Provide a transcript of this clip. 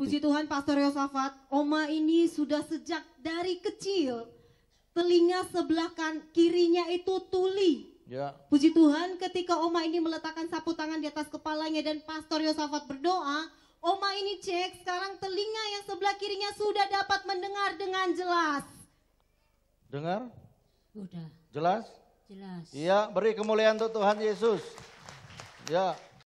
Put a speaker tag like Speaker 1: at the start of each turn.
Speaker 1: Puji Tuhan Pastor Yosafat, Oma ini sudah sejak dari kecil telinga sebelah kan kirinya itu tuli. Ya. Puji Tuhan ketika Oma ini meletakkan sapu tangan di atas kepalanya dan Pastor Yosafat berdoa, Oma ini cek sekarang telinga yang sebelah kirinya sudah dapat mendengar dengan jelas.
Speaker 2: Dengar? Udah. Jelas? Jelas. Iya, beri kemuliaan untuk Tuhan Yesus. Ya.